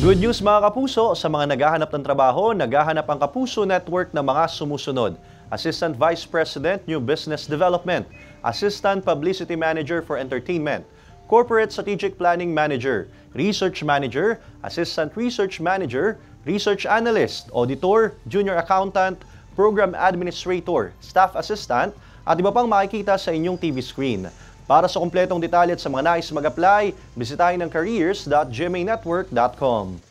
Good news mga kapuso, sa mga naghahanap ng trabaho, naghahanap ang Kapuso Network ng mga sumusunod. Assistant Vice President New Business Development, Assistant Publicity Manager for Entertainment, Corporate Strategic Planning Manager, Research Manager, Assistant Research Manager, Research Analyst, Auditor, Junior Accountant, Program Administrator, Staff Assistant, at iba pang makikita sa inyong TV screen. Para sa kumpletong detalye at sa mga nais mag-apply, bisitahin ang careers.gmanetwork.com.